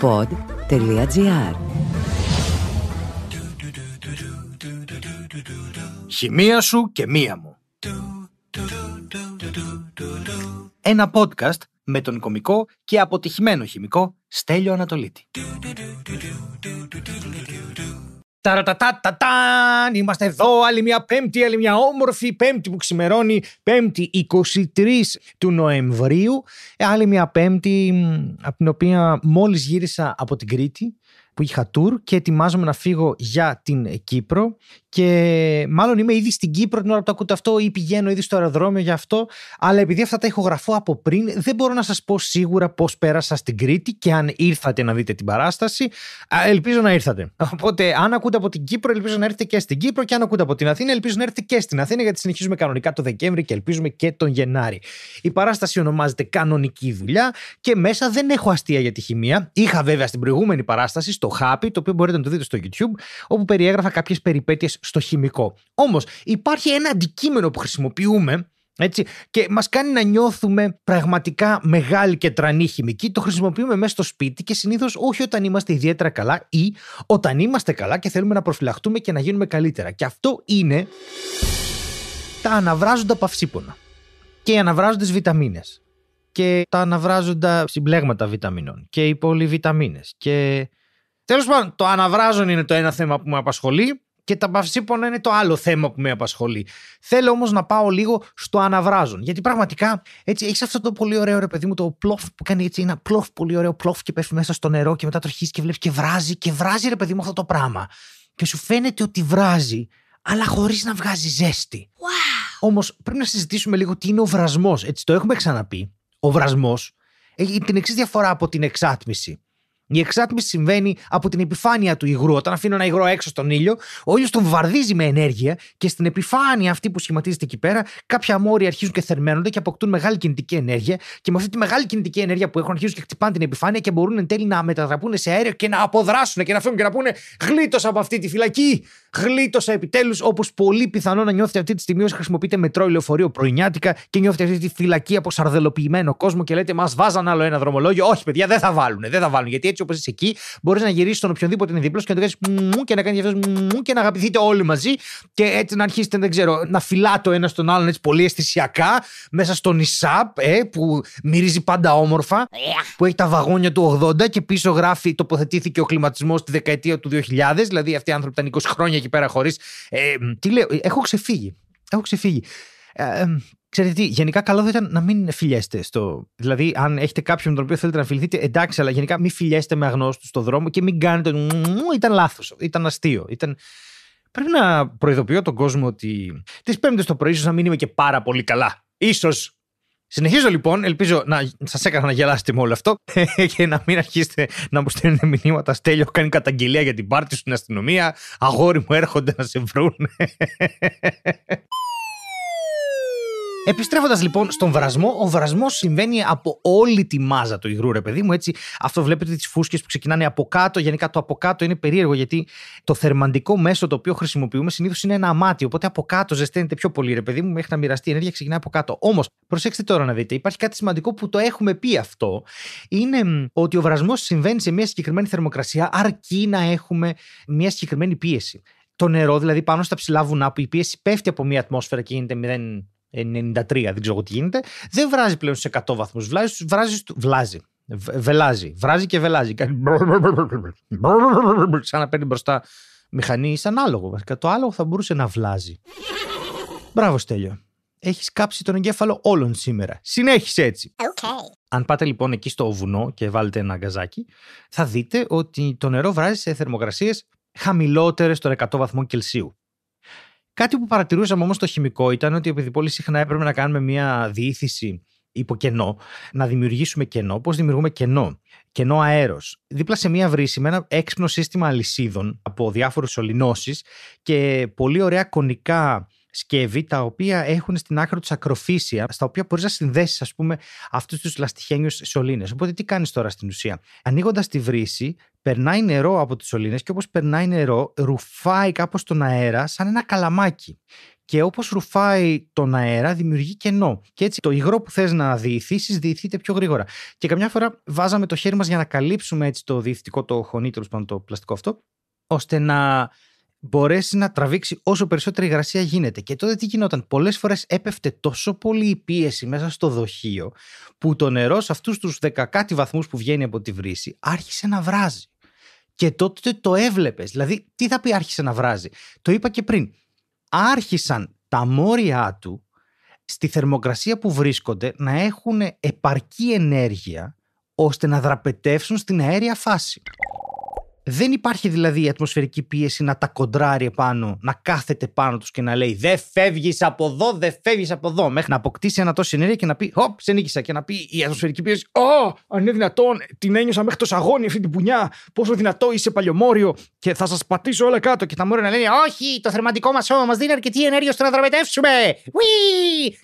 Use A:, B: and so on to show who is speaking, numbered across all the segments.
A: pod.gr Χημεία σου και μία μου Ένα podcast με τον κομικό και αποτυχημένο χημικό Στέλιο Ανατολίτη είμαστε εδώ, άλλη μια πέμπτη, άλλη μια όμορφη πέμπτη που ξημερώνει, πέμπτη 23 του Νοεμβρίου, άλλη μια πέμπτη από την οποία μόλις γύρισα από την Κρήτη που είχα tour και ετοιμάζομαι να φύγω για την Κύπρο. Και μάλλον είμαι ήδη στην Κύπρο την ώρα που το ακούτε αυτό, ή πηγαίνω ήδη στο αεροδρόμιο για αυτό. Αλλά επειδή αυτά τα ηχογραφώ από πριν, δεν μπορώ να σας πω σίγουρα πώς πέρασα στην Κρήτη και αν ήρθατε να δείτε την παράσταση. Ελπίζω να ήρθατε. Οπότε, αν ακούτε από την Κύπρο, ελπίζω να έρθετε και στην Κύπρο. Και αν ακούτε από την Αθήνα, ελπίζω να έρθετε και στην Αθήνα, γιατί συνεχίζουμε κανονικά το Δεκέμβρη και ελπίζουμε και τον Γενάρη. Η παράσταση ονομάζεται Κανονική Δουλειά και μέσα δεν έχω αστεία για τη χημεία. Είχα βέβαια στην προηγούμενη παράσταση, στο το Χάπι, το οποίο μπορείτε να το δείτε στο YouTube, όπου περιέγραφα κάποιες περιπέτειες στο χημικό. Όμως, υπάρχει ένα αντικείμενο που χρησιμοποιούμε έτσι, και μας κάνει να νιώθουμε πραγματικά μεγάλη και τρανή χημική. Το χρησιμοποιούμε μέσα στο σπίτι και συνήθως όχι όταν είμαστε ιδιαίτερα καλά ή όταν είμαστε καλά και θέλουμε να προφυλαχτούμε και να γίνουμε καλύτερα. Και αυτό είναι τα αναβράζοντα παυσίπονα και οι αναβράζοντες βιταμίνες και τα αναβράζοντα συμπλέγματα βιταμινών και οι πολυβιταμίνες και Τέλος πάντων, το αναβράζον είναι το ένα θέμα που με απασχολεί και τα παυσίπονα είναι το άλλο θέμα που με απασχολεί. Θέλω όμως να πάω λίγο στο αναβράζον. Γιατί πραγματικά έτσι έχεις αυτό το πολύ ωραίο ρε παιδί μου, το πλόφ που κάνει έτσι ένα πλόφ πολύ ωραίο πλόφ και πέφτει μέσα στο νερό και μετά το αρχίζει και βλέπεις και βράζει και βράζει ρε παιδί μου αυτό το πράγμα. Και σου φαίνεται ότι βράζει, αλλά χωρίς να βγάζει ζέστη. Wow. Όμως πρέπει να συζητήσουμε λίγο τι είναι ο βρασμός. Έτσι το έχουμε ξαναπεί. Ο βρασμός έχει την εξής διαφορά από την εξάτμιση. Η εξάτμιση συμβαίνει από την επιφάνεια του υγρού. Όταν αφήνω ένα υγρό έξω στον ήλιο, ο ήλιος τον βαρδίζει με ενέργεια και στην επιφάνεια αυτή που σχηματίζεται εκεί πέρα, κάποια μόρια αρχίζουν και θερμαίνονται και αποκτούν μεγάλη κινητική ενέργεια. Και με αυτή τη μεγάλη κινητική ενέργεια που έχουν, αρχίζουν και χτυπάνε την επιφάνεια και μπορούν εν τέλει να μετατραπούν σε αέριο και να αποδράσουν και να φύγουν και να πούνε Γλίτωσα από αυτή τη φυλακή! Γλίτωσα επιτέλους, όπως πολύ πιθανό να νιώθετε αυτή τη στιγμή όσοι χρησιμοποιείτε μετρό ηλεοφορείο πρωινιάτικα και νιώθετε αυτή τη φυλακή από σαρδελοποιημένο κόσμο και λέτε Μας βάζαν άλλο ένα δρομολόγιο. Όχι, παιδιά, δεν θα βάλουν, δεν θα βάλουν γιατί έτσι όπως είσαι εκεί, μπορείς να γυρίσεις τον οποιονδήποτε είναι δίπλος και να το κάνει και να κάνεις αυτό και να αγαπηθείτε όλοι μαζί και έτσι να αρχίσετε, δεν ξέρω, να φυλάτε ο ένα στον άλλον έτσι πολύ αισθησιακά μέσα στον Ισάπ ε, που μυρίζει πάντα όμορφα, που έχει τα βαγόνια του 80 και πίσω γράφει τοποθετήθηκε ο κλιματισμός τη δεκαετία του 2000, δηλαδή αυτοί οι άνθρωποι ήταν 20 χρόνια εκεί πέρα χωρίς. Ε, τι λέω, ε, έχω ξεφύγει. Έχω ξεφύγει. Ε, ε Ξέρετε τι, γενικά καλό θα ήταν να μην φιλιέστε. Στο... Δηλαδή, αν έχετε κάποιον με τον οποίο θέλετε να φιληθείτε, εντάξει, αλλά γενικά μην φιλιέστε με αγνώστους στον δρόμο και μην κάνετε. Ήταν λάθος, ήταν αστείο. Ήταν... Πρέπει να προειδοποιώ τον κόσμο ότι τις Πέμπτες το πρωί, ίσως να μην είμαι και πάρα πολύ καλά. σω. Συνεχίζω λοιπόν, ελπίζω να σας έκανα να γελάσετε με όλο αυτό και να μην αρχίσετε να μου στέλνετε μηνύματα. Στέλιο, κάνει καταγγελία για την πάρτι στην αστυνομία. Αγόρι μου έρχονται να σε βρουν. Επιστρέφοντας λοιπόν στον βρασμό, ο βρασμός συμβαίνει από όλη τη μάζα του υγρού, ρε παιδί μου. Έτσι, αυτό βλέπετε τις φούσκες που ξεκινάνε από κάτω. Γενικά το από κάτω είναι περίεργο γιατί το θερμαντικό μέσο το οποίο χρησιμοποιούμε συνήθως είναι ένα αμάτι. Οπότε από κάτω ζεσταίνεται πιο πολύ, ρε παιδί μου, μέχρι να μοιραστεί η ενέργεια ξεκινάει από κάτω. Όμως, προσέξτε τώρα να δείτε, υπάρχει κάτι σημαντικό που το έχουμε πει αυτό. Είναι ότι ο βρασμός συμβαίνει σε μια συγκεκριμένη θερμοκρασία αρκεί να έχουμε μια συγκεκριμένη πίεση το νερό, δηλαδή πάνω στα ψηλά βουνά που η πίεση πέφτει από μια ατμόσφαιρα και γίνεται 93, δεν ξέρω τι γίνεται, δεν βράζει πλέον σε 100 βαθμού. Βράζει, βράζει, βλάζει. Βελάζει. Βράζει και βελάζει. Σαν να παίρνει μπροστά μηχανή ή σαν άλογο. το άλογο θα μπορούσε να βλάζει. Μπράβο, Στέλιο. Έχει κάψει τον εγκέφαλο όλων σήμερα. Συνέχισε έτσι. Αν πάτε λοιπόν εκεί στο βουνό και βάλετε ένα γκαζάκι, θα δείτε ότι το νερό βράζει σε θερμοκρασίε χαμηλότερε των 100 βαθμών Κελσίου. Κάτι που παρατηρούσαμε όμως στο χημικό ήταν ότι επειδή πολύ συχνά έπρεπε να κάνουμε μια διήθηση υπό κενό, να δημιουργήσουμε κενό. Πώς δημιουργούμε κενό, κενό αέρος. Δίπλα σε μία βρύση με ένα έξυπνο σύστημα αλυσίδων από διάφορε ολινώσει και πολύ ωραία κονικά σκεύη τα οποία έχουν στην άκρη τους ακροφύσια, στα οποία μπορείς να συνδέσεις, ας πούμε, αυτούς τους λαστιχένιους σωλήνες. Οπότε τι κάνεις τώρα στην ουσία. Ανοίγοντας τη βρύση, περνάει νερό από τις σωλήνες και όπως περνάει νερό ρουφάει κάπως τον αέρα σαν ένα καλαμάκι. Και όπως ρουφάει τον αέρα, δημιουργεί κενό. Και έτσι το υγρό που θες να διηθήσεις, διηθείται πιο γρήγορα. Και καμιά φορά βάζαμε το χέρι μας για να καλύψουμε έτσι το διηθητικό, το χωνί, τέλος πάντων το πλαστικό αυτό, ώστε να μπορέσει να τραβήξει όσο περισσότερη υγρασία γίνεται. Και τότε τι γινόταν. Πολλές φορές έπεφτε τόσο πολύ η πίεση μέσα στο δοχείο, που το νερό σε αυτούς τους δεκακάτι βαθμούς που βγαίνει από τη βρύση άρχισε να βράζει. Και τότε το έβλεπες. Δηλαδή, τι θα πει, άρχισε να βράζει. Το είπα και πριν. Άρχισαν τα μόρια του στη θερμοκρασία που βρίσκονται να έχουν επαρκή ενέργεια ώστε να δραπετεύσουν στην αέρια φάση. Δεν υπάρχει δηλαδή η ατμοσφαιρική πίεση να τα κοντράρει πάνω, να κάθεται πάνω τους και να λέει Δεν φεύγεις από εδώ, δεν φεύγεις από εδώ. Μέχρι να αποκτήσει ένα τόσο ενέργεια και να πει Ωπ, σε νίκησα. Και να πει η ατμοσφαιρική πίεση Ω, αν είναι δυνατόν, την ένιωσα μέχρι το σαγόνι αυτή την πουνιά. Πόσο δυνατό είσαι παλιωμόριο και θα σας πατήσω όλα κάτω. Και τα μόρια να λένε Όχι, το θερματικό μας σώμα μας δίνει αρκετή ενέργεια ώστε να δραπετεύσουμε.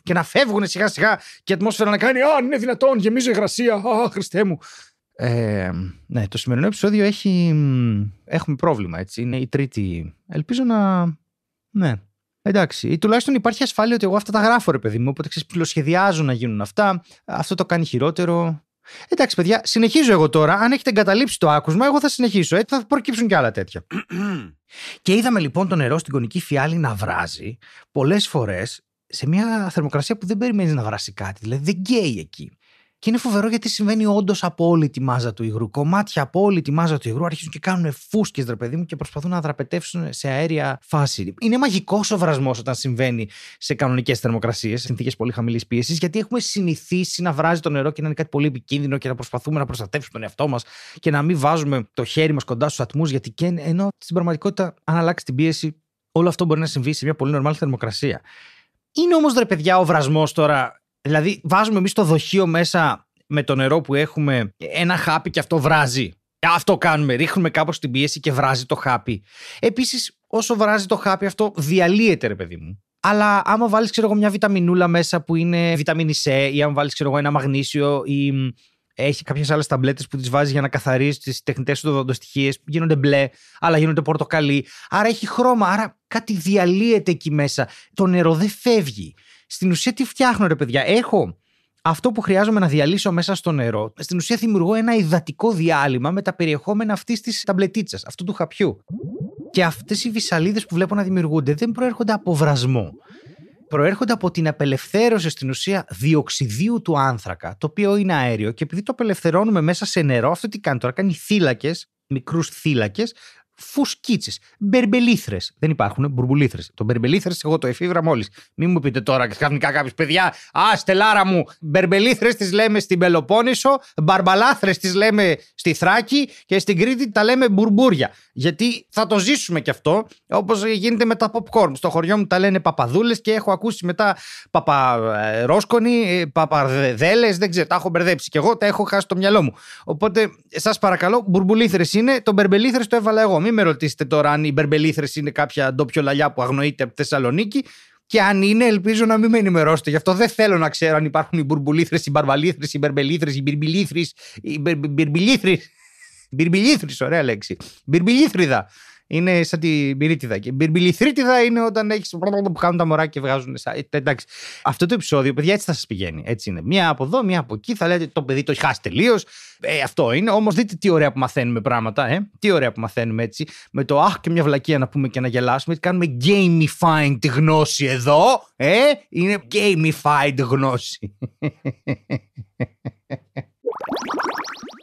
A: Και να φεύγουν σιγά σιγά και η ατμόσφαιρα να κάνει Α, αν είναι δυνατόν, γεμίζω υγρασία. Α, Χριστέ μου. Ε, ναι, το σημερινό επεισόδιο έχει, έχουμε πρόβλημα, έτσι. Είναι η τρίτη. Ελπίζω να... Ναι. Εντάξει, τουλάχιστον υπάρχει ασφάλεια ότι εγώ αυτά τα γράφω, ρε παιδί μου. Οπότε ξέρεις, να γίνουν αυτά. Αυτό το κάνει χειρότερο. Εντάξει, παιδιά, συνεχίζω εγώ τώρα. Αν έχετε εγκαταλείψει το άκουσμα, εγώ θα συνεχίσω. Έτσι θα προκύψουν κι άλλα τέτοια. και είδαμε λοιπόν το νερό στην κονική φιάλη να βράζει πολλές φορές σε μια θερμοκρασία που δεν περιμένεις να βράσει κάτι. Δηλαδή δεν καίει εκεί. Και είναι φοβερό γιατί συμβαίνει όντως από όλη τη μάζα του υγρού. Κομμάτια από όλη τη μάζα του υγρού αρχίζουν και κάνουν φούσκες, ρε παιδί μου, και προσπαθούν να δραπετεύσουν σε αέρια φάση. Είναι μαγικός ο βρασμός όταν συμβαίνει σε κανονικές θερμοκρασίες, συνθήκες πολύ χαμηλής πίεσης, γιατί έχουμε συνηθίσει να βράζει το νερό και να είναι κάτι πολύ επικίνδυνο και να προσπαθούμε να προστατεύσουμε τον εαυτό μας και να μην βάζουμε το χέρι μας κοντά στους ατμούς, γιατί και ενώ στην πραγματικότητα, αν αλλάξει την πίεση, όλο αυτό μπορεί να συμβεί σε μια πολύ νορμάλ θερμοκρασία. Είναι όμως, ρε ο βρασμός τώρα Δηλαδή, βάζουμε εμείς το δοχείο μέσα με το νερό που έχουμε ένα χάπι και αυτό βράζει. Αυτό κάνουμε. Ρίχνουμε κάπως την πίεση και βράζει το χάπι. Επίσης, όσο βράζει το χάπι, αυτό διαλύεται, ρε παιδί μου. Αλλά άμα βάλεις, ξέρω εγώ, μια βιταμινούλα μέσα που είναι βιταμίνη C, ή αν βάλεις, ξέρω εγώ, ένα μαγνήσιο, ή έχει κάποιες άλλες ταμπλέτες που τις βάζεις για να καθαρίζεις τις τεχνητές του δοντοστοιχίες. Γίνονται μπλε, αλλά γίνονται πορτοκαλί. Άρα έχει χρώμα. Άρα κάτι διαλύεται εκεί μέσα. Το νερό δεν φεύγει στην ουσία τι φτιάχνω ρε παιδιά. Έχω αυτό που χρειάζομαι να διαλύσω μέσα στο νερό. Στην ουσία δημιουργώ ένα υδατικό διάλειμμα με τα περιεχόμενα αυτής της ταμπλετίτσας, αυτού του χαπιού. Και αυτές οι βυσαλίδε που βλέπω να δημιουργούνται δεν προέρχονται από βρασμό. Προέρχονται από την απελευθέρωση στην ουσία διοξιδίου του άνθρακα, το οποίο είναι αέριο. Και επειδή το απελευθερώνουμε μέσα σε νερό, αυτό τι κάνει τώρα, κάνει θύλακες, μικρούς θύλακες, φουσκίτσες, μπερμπελήθρε. Δεν υπάρχουν μπουρμπουλήθρε. Το μπερμπελήθρε, εγώ το εφήβρα μόλις. Μην μου πείτε τώρα και ξαφνικά κάποιος παιδιά, Α, στελάρα μου, μπερμπελήθρε τις λέμε στην Πελοπόννησο, μπαρμπαλάθρες τις λέμε στη Θράκη και στην Κρήτη τα λέμε μπουρμπούρια. Γιατί θα το ζήσουμε κι αυτό, όπως γίνεται με τα popcorn. Στο χωριό μου τα λένε παπαδούλες και έχω ακούσει μετά παπαρόσκονη ε, ε, παπαρδέλες, δεν ξέρω, τα έχω μπερδέψει κι εγώ, τα έχω χάσει το μυαλό μου. Οπότε σας παρακαλώ, μπουρμπουλήθρε είναι, τον μπερμπελήθρε το έβαλα εγώ μην με ρωτήσετε τώρα αν οι μπερμπελήθρε είναι κάποια ντόπιο λαλιά που αγνοείται από τη Θεσσαλονίκη. Και αν είναι, ελπίζω να μην με ενημερώσετε. Γι' αυτό δεν θέλω να ξέρω αν υπάρχουν οι μπουρμπουλήθρε, οι μπαρβαλήθρε, οι μπερμπελήθρε, οι μπυρμπιλήθρε. Οι μπυρμπιλήθρε. ωραία λέξη. Μπυρμπιλήθριδα. Είναι σαν την πυρίτιδα. Και είναι όταν έχεις. που κάνουν τα μωράκια και βγάζουν. Ε, εντάξει. Αυτό το επεισόδιο, παιδιά, έτσι θα σας πηγαίνει. Έτσι είναι. Μία από εδώ, μία από εκεί. Θα λέτε το παιδί το έχει χάσει τελείως. Ε, αυτό είναι. Όμως δείτε τι ωραία που μαθαίνουμε πράγματα. Ε. Τι ωραία που μαθαίνουμε έτσι. Με το αχ και μια βλακία να πούμε και να γελάσουμε. Κάνουμε gamifying τη γνώση εδώ. Ε. Είναι gamifying γνώση.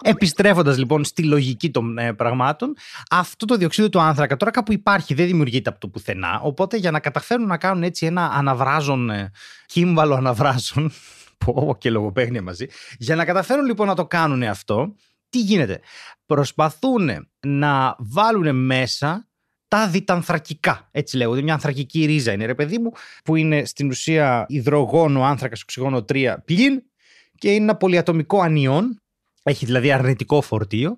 A: Επιστρέφοντας λοιπόν στη λογική των ε, πραγμάτων, αυτό το διοξείδιο του άνθρακα τώρα κάπου υπάρχει, δεν δημιουργείται από το πουθενά. Οπότε για να καταφέρουν να κάνουν έτσι ένα αναβράζον, ε, κύμβαλο αναβράζον, πω και λογοπαίγνια μαζί, για να καταφέρουν λοιπόν να το κάνουν αυτό, τι γίνεται. Προσπαθούν να βάλουν μέσα τα διτανθρακικά, έτσι λέγονται. Μια ανθρακική ρίζα είναι, ρε παιδί μου, που είναι στην ουσία υδρογόνο, άνθρακας, οξυγόνο 3 πλην και είναι ένα πολυατομικό ανιόν έχει δηλαδή αρνητικό φορτίο.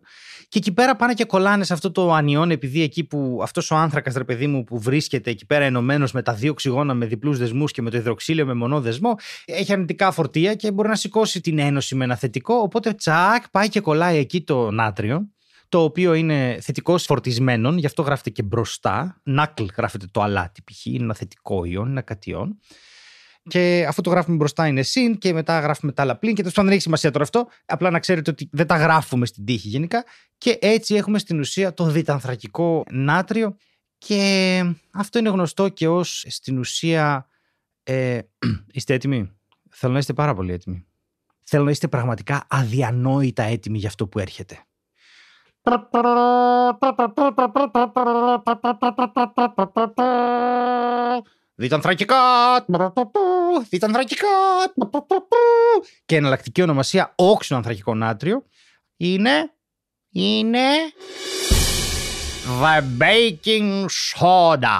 A: Και εκεί πέρα πάνε και κολλάνε σε αυτό το ανιόν, επειδή εκεί που αυτός ο άνθρακας, ρε παιδί μου, που βρίσκεται εκεί πέρα ενωμένος με τα δύο οξυγόνα με διπλούς δεσμούς και με το υδροξύλιο με μονό δεσμό, έχει αρνητικά φορτία και μπορεί να σηκώσει την ένωση με ένα θετικό. Οπότε τσακ, πάει και κολλάει εκεί το νάτριο το οποίο είναι θετικός φορτισμένο, γι' αυτό γράφεται και μπροστά. Νάκλ γράφεται το αλάτι, π.χ. είναι ένα θετικό ιόν, ένα κατιόν. Και αφού το γράφουμε μπροστά είναι συν και μετά γράφουμε τα άλλα πλήν. Και τέλος πάντων δεν έχει σημασία τώρα αυτό. Απλά να ξέρετε ότι δεν τα γράφουμε στην τύχη γενικά. Και έτσι έχουμε στην ουσία το διτανθρακικό νάτριο. Και αυτό είναι γνωστό και ως στην ουσία. Ε, είστε έτοιμοι. Θέλω να είστε πάρα πολύ έτοιμοι. Θέλω να είστε πραγματικά αδιανόητα έτοιμοι για αυτό που έρχεται. Ήταν θρακικά. Ήταν θρακικά. Και εναλλακτική ονομασία όξινο ανθρακικό νάτριο είναι. Είναι. The baking soda.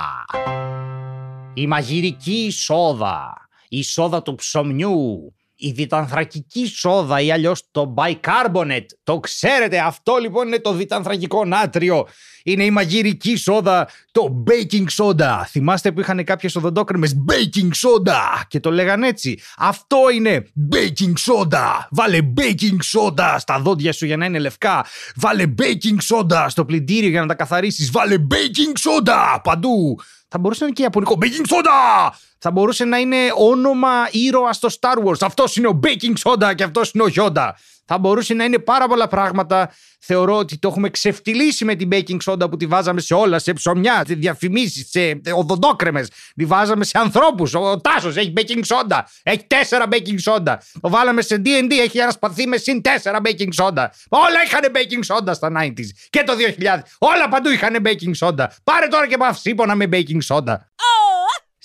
A: Η μαγειρική σόδα. Η σόδα του ψωμιού η διτανθρακική σόδα ή αλλιώς το bicarbonate. Το ξέρετε, αυτό λοιπόν είναι το διτανθρακικό νάτριο. Είναι η μαγειρική σόδα, το baking soda. Θυμάστε που είχαν κάποιες οδοντόκρεμες baking soda και το λέγανε έτσι. Αυτό είναι baking soda. Βάλε baking soda στα δόντια σου για να είναι λευκά. Βάλε baking soda στο πλυντήριο για να τα καθαρίσεις. Βάλε baking soda παντού. Θα μπορούσε να είναι και ιαπωνικό baking soda θα μπορούσε να είναι όνομα ήρωα στο Star Wars. Αυτός είναι ο Baking Soda και αυτός είναι ο Yoda. Θα μπορούσε να είναι πάρα πολλά πράγματα. Θεωρώ ότι το έχουμε ξεφτυλίσει με την baking soda που τη βάζαμε σε όλα, σε ψωμιά, σε διαφημίσεις, σε οδοντόκρεμες. Τη βάζαμε σε ανθρώπους. Ο Τάσος έχει baking soda. Έχει τέσσερα baking soda. Το βάλαμε σε DD. Έχει ένα σπαθί με συν τέσσερα baking soda. Όλα είχαν baking soda στα 90 και το 2000. Όλα παντού είχαν baking soda. Πάρε τώρα και παυσίπονα με baking soda. Oh,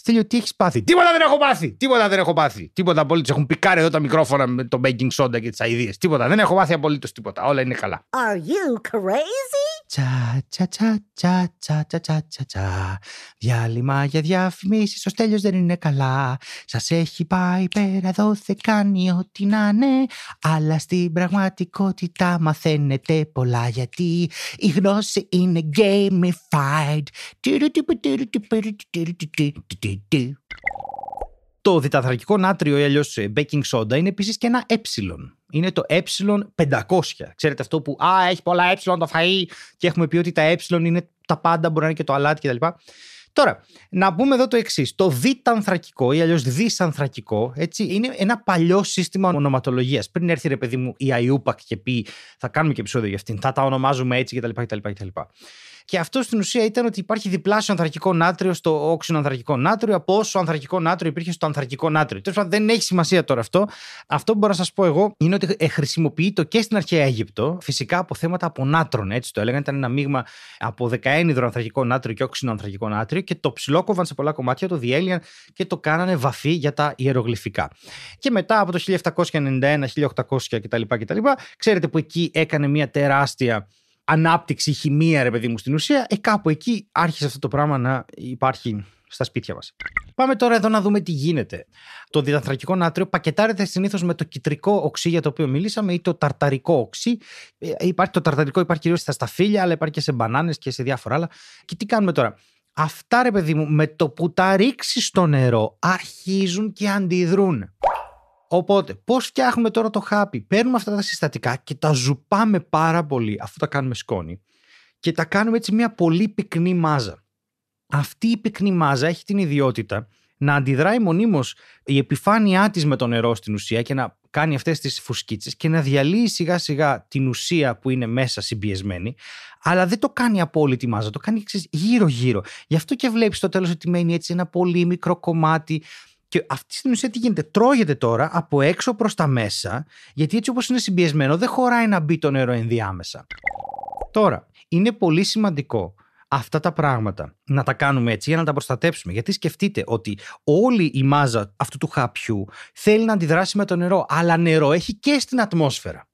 A: Στέλιο, τι έχει πάθει. Τίποτα δεν έχω πάθει. Τίποτα δεν έχω πάθει. Τίποτα απολύτως. Έχουν πικάρει εδώ τα μικρόφωνα με το baking soda και τις αειδίε. Τίποτα. Δεν έχω πάθει απολύτως τίποτα. Όλα είναι καλά. Are you crazy? Τσα, τσα, τσα, τσα, τσα, τσα, τσα, τσα, τσα. Διάλειμμα για διαφημίσεις, ο Στέλιος δεν είναι καλά. Σας έχει πάει πέρα εδώ, κάνει ό,τι να ναι Αλλά στην πραγματικότητα μαθαίνετε πολλά γιατί η γνώση είναι gamified. Το διταθρακικό νάτριο ή αλλιώς baking soda είναι επίση και ένα έψιλον είναι το ε500. Ξέρετε αυτό που α, έχει πολλά ε το φαΐ και έχουμε πει ότι τα ε είναι τα πάντα, μπορεί να είναι και το αλάτι κτλ. Τώρα, να πούμε εδώ το εξής. Το διτανθρακικό ή αλλιώς δυσανθρακικό έτσι, είναι ένα παλιό σύστημα ονοματολογίας. Πριν έρθει ρε παιδί μου η Αιούπακ και πει θα κάνουμε και επεισόδιο για αυτήν, θα τα ονομάζουμε έτσι κτλ, κτλ. Και αυτό στην ουσία ήταν ότι υπάρχει διπλάσιο ανθρακικό νάτριο στο όξινο ανθρακικό νάτριο από όσο ανθρακικό νάτριο υπήρχε στο ανθρακικό νάτριο. Τέλος πάντων, δεν έχει σημασία τώρα αυτό. Αυτό που μπορώ να σας πω εγώ είναι ότι ε, χρησιμοποιείται και στην αρχαία Αίγυπτο, φυσικά από θέματα από νάτρων, έτσι το έλεγαν. Ήταν ένα μείγμα από δεκαένιδρο ανθρακικό νάτριο και όξινο ανθρακικό νάτριο και το ψιλόκοβαν σε πολλά κομμάτια, το διέλυαν και το κάνανε βαφή για τα ιερογλυφικά. Και μετά από το 1791, 1800 κτλ. κτλ ξέρετε που εκεί έκανε μια τεράστια ανάπτυξη, χημεία, ρε παιδί μου, στην ουσία, ε, κάπου εκεί άρχισε αυτό το πράγμα να υπάρχει στα σπίτια μας. Πάμε τώρα εδώ να δούμε τι γίνεται. Το διδανθρακικό νάτριο πακετάρεται συνήθως με το κυτρικό οξύ για το οποίο μιλήσαμε ή το ταρταρικό οξύ. Ε, υπάρχει, το ταρταρικό υπάρχει κυρίως στα σταφύλια, αλλά υπάρχει και σε μπανάνες και σε διάφορα άλλα. Και τι κάνουμε τώρα. Αυτά ρε παιδί μου, με το που τα ρίξεις στο νερό, αρχίζουν και αντιδρούν. Οπότε, πώς φτιάχνουμε τώρα το χάπι. Παίρνουμε αυτά τα συστατικά και τα ζουπάμε πάρα πολύ, αφού τα κάνουμε σκόνη, και τα κάνουμε έτσι μια πολύ πυκνή μάζα. Αυτή η πυκνή μάζα έχει την ιδιότητα να αντιδράει μονίμως η επιφάνειά της με το νερό στην ουσία και να κάνει αυτές τις φουσκίτσες και να διαλύει σιγά σιγά την ουσία που είναι μέσα συμπιεσμένη, αλλά δεν το κάνει απόλυτη μάζα, το κάνει γύρω-γύρω. Γι' αυτό και βλέπεις στο τέλος ότι μένει έτσι ένα πολύ μικρό κομμάτι και αυτή στην ουσία τι γίνεται, τρώγεται τώρα από έξω προς τα μέσα, γιατί έτσι όπως είναι συμπιεσμένο, δεν χωράει να μπει το νερό ενδιάμεσα. Τώρα, είναι πολύ σημαντικό αυτά τα πράγματα να τα κάνουμε έτσι για να τα προστατέψουμε. Γιατί σκεφτείτε ότι όλη η μάζα αυτού του χαπιού θέλει να αντιδράσει με το νερό, αλλά νερό έχει και στην ατμόσφαιρα.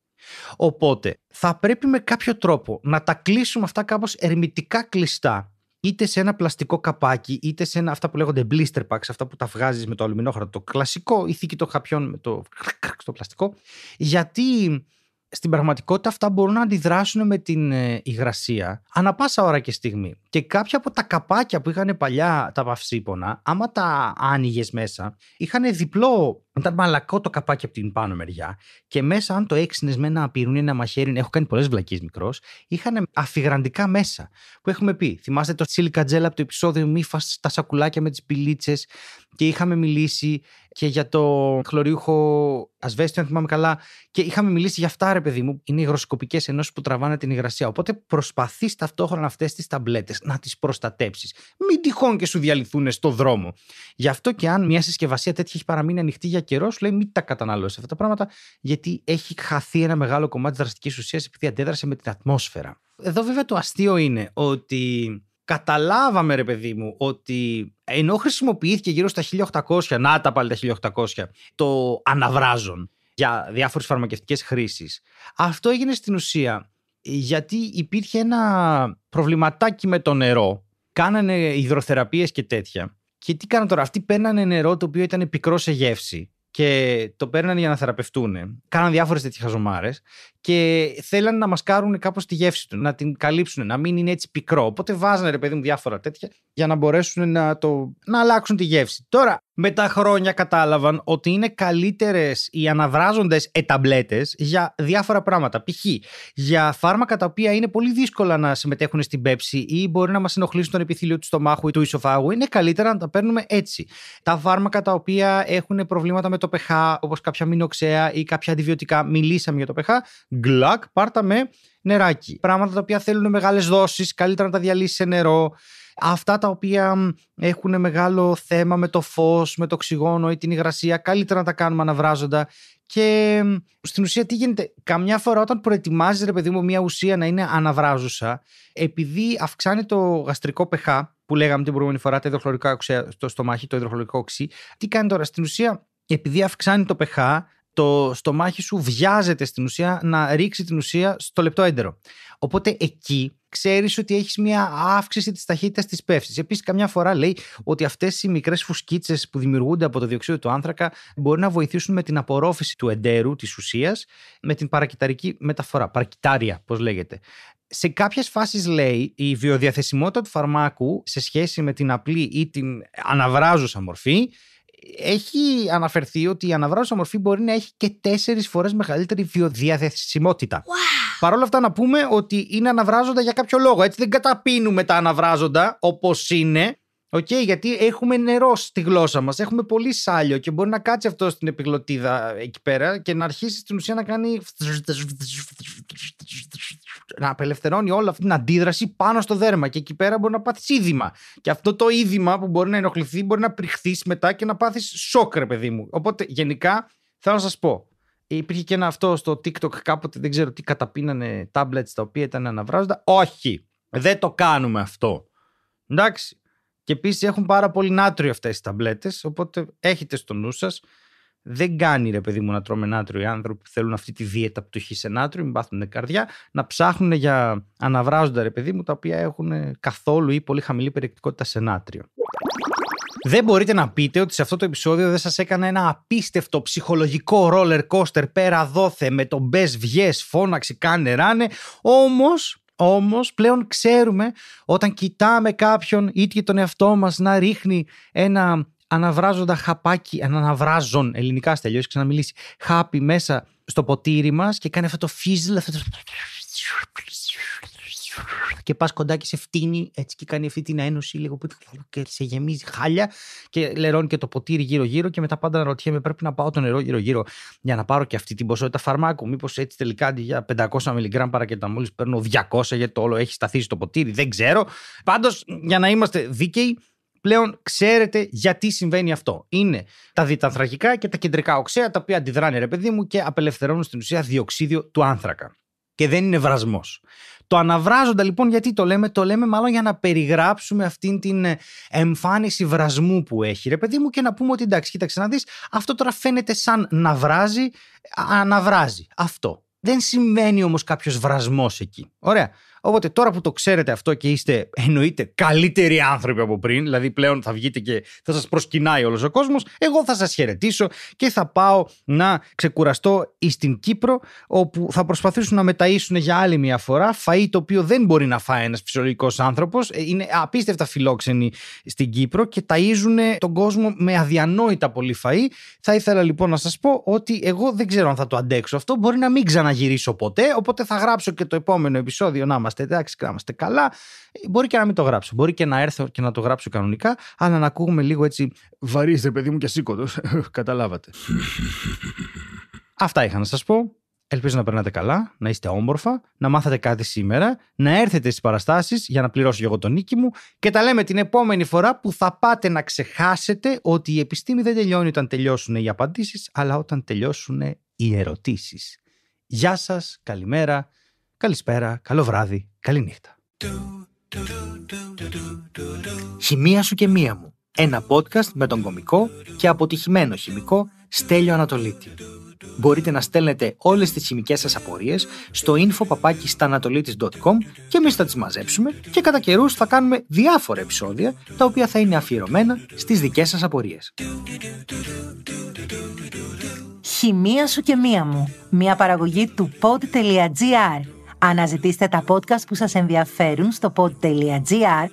A: Οπότε θα πρέπει με κάποιο τρόπο να τα κλείσουμε αυτά κάπως ερμητικά κλειστά είτε σε ένα πλαστικό καπάκι, είτε σε αυτά που λέγονται blister packs, αυτά που τα βγάζεις με το αλουμινόχαρτο, το κλασικό ηθίκη των χαπιών με το, στο πλαστικό, γιατί στην πραγματικότητα αυτά μπορούν να αντιδράσουν με την ε, υγρασία ανά πάσα ώρα και στιγμή. Και κάποια από τα καπάκια που είχαν παλιά τα παυσίπονα, άμα τα άνοιγες μέσα, είχαν διπλό. Ήταν μαλακό το καπάκι από την πάνω μεριά. Και μέσα, αν το έξινες με ένα πυρούνι, ένα μαχαίρι, έχω κάνει πολλές βλακίες μικρός, είχαν αφιγραντικά μέσα. Που έχουμε πει, θυμάστε το σίλικα Τζέλα από το επεισόδιο Μύφα, τα σακουλάκια με τις πιλίτσε. Και είχαμε μιλήσει και για το χλωρίουχο ασβέστη, αν θυμάμαι καλά. Και είχαμε μιλήσει για αυτά, ρε παιδί μου. Είναι υγροσκοπικέ ενώσεις που τραβάνε την υγρασία. Οπότε προσπαθείς ταυτόχρονα αυτές τις ταμπλέτες να τις προστατέψεις. Μην τυχόν και σου διαλυθούν στο δρόμο. Γι' αυτό και αν μια συσκευασία τέτοια έχει παραμείνει ανοιχτή για καιρός, σου λέει μην τα καταναλώσεις αυτά τα πράγματα, γιατί έχει χαθεί ένα μεγάλο κομμάτι της δραστικής ουσίας επειδή αντέδρασε με την ατμόσφαιρα. Εδώ βέβαια το αστείο είναι ότι καταλάβαμε, ρε παιδί μου, ότι ενώ χρησιμοποιήθηκε γύρω στα 1800, να τα πάλι τα 1800, το αναβράζον για διάφορες φαρμακευτικές χρήσεις. Αυτό έγινε στην ουσία γιατί υπήρχε ένα προβληματάκι με το νερό. Κάνανε υδροθεραπείες και τέτοια. Και τι κάνανε τώρα, αυτοί παίρνανε νερό το οποίο ήταν πικρό σε γεύση και το παίρνανε για να θεραπευτούν. Κάναν διάφορες τέτοιες χαζομάρες και θέλανε να μασκάρουν κάπως τη γεύση του, να την καλύψουν, να μην είναι έτσι πικρό. Οπότε βάζανε ρε παιδί μου διάφορα τέτοια για να μπορέσουν να, το, να αλλάξουν τη γεύση. Τώρα, με τα χρόνια κατάλαβαν ότι είναι καλύτερες οι αναβράζοντε εταμπλέτες για διάφορα πράγματα. Π.χ. για φάρμακα τα οποία είναι πολύ δύσκολα να συμμετέχουν στην πέψη ή μπορεί να μας ενοχλήσουν τον επιθύλιο του στομάχου ή του ισοφάγου, είναι καλύτερα να τα παίρνουμε έτσι. Τα φάρμακα τα οποία έχουν προβλήματα με το pH, όπως κάποια μηνοξέα ή κάποια αντιβιωτικά, μιλήσαμε για το pH, γκλακ, πάρτα με νεράκι. Πράγματα τα οποία θέλουν μεγάλες δόσεις, καλύτερα να τα διαλύσεις σε νερό. Αυτά τα οποία έχουν μεγάλο θέμα με το φως, με το οξυγόνο ή την υγρασία, καλύτερα να τα κάνουμε αναβράζοντα. Και στην ουσία τι γίνεται. Καμιά φορά όταν προετοιμάζεις ρε παιδί μου μια ουσία να είναι αναβράζουσα, επειδή αυξάνει το γαστρικό pH, που λέγαμε την προηγούμενη φορά, τα υδροχλωρικά οξέα στο στομάχι, το υδροχλωρικό οξύ, τι κάνει τώρα. Στην ουσία επειδή αυξάνει το pH, το στομάχι σου βιάζεται στην ουσία να ρίξει την ουσία στο λεπτό έντερο. Οπότε εκεί ξέρεις ότι έχεις μια αύξηση της ταχύτητας της πέφσης. Επίσης καμιά φορά λέει ότι αυτές οι μικρές φουσκίτσες που δημιουργούνται από το διοξείδιο του άνθρακα μπορεί να βοηθήσουν με την απορρόφηση του εντέρου της ουσίας με την παρακυταρική μεταφορά, παρακυτάρια πώς λέγεται. Σε κάποιες φάσεις λέει η βιοδιαθεσιμότητα του φαρμάκου σε σχέση με την απλή ή την αναβράζουσα μορφή έχει αναφερθεί ότι η αναβράζουσα μορφή μπορεί να έχει και τέσσερις φορές μεγαλύτερη βιοδιαθεσιμότητα. Wow. Παρ' όλα αυτά, να πούμε ότι είναι αναβράζοντα για κάποιο λόγο. Έτσι δεν καταπίνουμε τα αναβράζοντα όπως είναι. Οκ, γιατί έχουμε νερό στη γλώσσα μας, έχουμε πολύ σάλιο και μπορεί να κάτσει αυτό στην επιγλωτίδα εκεί πέρα και να αρχίσει στην ουσία να κάνει να απελευθερώνει όλη αυτή την αντίδραση πάνω στο δέρμα. Και εκεί πέρα μπορεί να πάθεις είδημα. Και αυτό το είδημα που μπορεί να ενοχληθεί μπορεί να πριχθείς μετά και να πάθεις σόκρε παιδί μου. Οπότε γενικά θέλω να σας πω. Υπήρχε και ένα αυτό στο TikTok κάποτε, δεν ξέρω τι καταπίνανε tablets τα οποία ήταν αναβράζοντα. Όχι, δεν το κάνουμε αυτό. Εντάξει. Και επίσης έχουν πάρα πολύ νάτριο αυτές οι ταμπλέτες. Οπότε έχετε στο νου σας δεν κάνει ρε παιδί μου να τρώμε νάτριο οι άνθρωποι που θέλουν αυτή τη δίαιτα πτωχή σε νάτριο, μην πάθουν καρδιά, να ψάχνουν για αναβράζοντα ρε παιδί μου τα οποία έχουν ε, καθόλου ή πολύ χαμηλή περιεκτικότητα σε νάτριο. Δεν μπορείτε να πείτε ότι σε αυτό το επεισόδιο δεν σας έκανα ένα απίστευτο ψυχολογικό roller coaster πέρα δόθε με τον μπες βγες φώναξη κάνε ράνε όμως Όμως πλέον ξέρουμε όταν κοιτάμε κάποιον ή και τον εαυτό μας να ρίχνει ένα αναβράζοντα χαπάκι, αναβράζον ελληνικά στα έχεις ξαναμιλήσει, χάπι μέσα στο ποτήρι μας και κάνει αυτό το φίζλ, αυτό το... Και πας κοντά και σε φτύνει έτσι και κάνει αυτή την ένωση λίγο που και σε γεμίζει χάλια και λερώνει και το ποτήρι γύρω-γύρω. Και μετά πάντα αναρωτιέμαι, πρέπει να πάω το νερό γύρω-γύρω για να πάρω και αυτή την ποσότητα φαρμάκου. Μήπως έτσι τελικά για 500 μιλιγκράμμ παρακεταμόλης παίρνω 200 γιατί το όλο έχει σταθεί στο ποτήρι. Δεν ξέρω. Πάντως για να είμαστε δίκαιοι, πλέον ξέρετε γιατί συμβαίνει αυτό. Είναι τα διτανθρακικά και τα κεντρικά οξέα, τα οποία αντιδράνε, ρε παιδί μου, και απελευθερώνουν στην ουσία διοξίδιο του άνθρακα. Και δεν είναι βρασμός. Το αναβράζοντα λοιπόν γιατί το λέμε, το λέμε μάλλον για να περιγράψουμε αυτήν την ε, εμφάνιση βρασμού που έχει ρε παιδί μου και να πούμε ότι εντάξει κοίταξε να δεις αυτό τώρα φαίνεται σαν να βράζει, αναβράζει αυτό. Δεν σημαίνει όμως κάποιος βρασμός εκεί. Ωραία. Οπότε τώρα που το ξέρετε αυτό και είστε εννοείται καλύτεροι άνθρωποι από πριν, δηλαδή πλέον θα βγείτε και θα σας προσκυνάει όλος ο κόσμος, εγώ θα σας χαιρετήσω και θα πάω να ξεκουραστώ στην Κύπρο, όπου θα προσπαθήσουν να μεταίσουν για άλλη μια φορά φαΐ το οποίο δεν μπορεί να φάει ένας φυσιολογικός άνθρωπος. Ε, είναι απίστευτα φιλόξενοι στην Κύπρο και ταΐζουν τον κόσμο με αδιανόητα πολύ φαΐ. Θα ήθελα λοιπόν να σας πω ότι εγώ δεν ξέρω αν θα το αντέξω αυτό. Μπορεί να μην ξαναγυρίσω ποτέ, οπότε θα γράψω και το επόμενο επεισόδιο να μας είμαστε εντάξει, να καλά. Μπορεί και να μην το γράψω. Μπορεί και να έρθω και να το γράψω κανονικά, αλλά να ακούγουμε λίγο έτσι. Βαρύστε παιδί μου, και σήκωτο. Καταλάβατε. Αυτά είχα να σας πω. Ελπίζω να περνάτε καλά, να είστε όμορφα, να μάθατε κάτι σήμερα, να έρθετε στις παραστάσεις για να πληρώσω και εγώ τον νίκη μου και τα λέμε την επόμενη φορά που θα πάτε να ξεχάσετε ότι η επιστήμη δεν τελειώνει όταν τελειώσουν οι απαντήσεις, αλλά όταν τελειώσουν οι ερωτήσεις. Γεια σας, καλημέρα. Καλησπέρα, καλό βράδυ, καλή νύχτα. Χημεία σου και μία μου. Ένα podcast με τον κομικό και αποτυχημένο χημικό Στέλιο Ανατολίτη. Μπορείτε να στέλνετε όλες τις χημικές σας απορίες στο info.papakistanatolitis.com και εμείς θα τις μαζέψουμε και κατά καιρούς θα κάνουμε διάφορα επεισόδια τα οποία θα είναι αφιερωμένα στις δικές σας απορίες. Χημεία σου και μία μου. Μια παραγωγή του pod.gr Αναζητήστε τα podcast που σας ενδιαφέρουν στο pod.gr,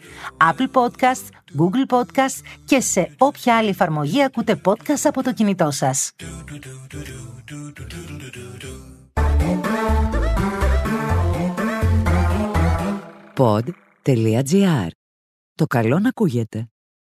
A: Apple Podcasts, Google Podcasts και σε όποια άλλη εφαρμογή ακούτε podcast από το κινητό σας. Pod.gr. Το καλό να ακούγεται.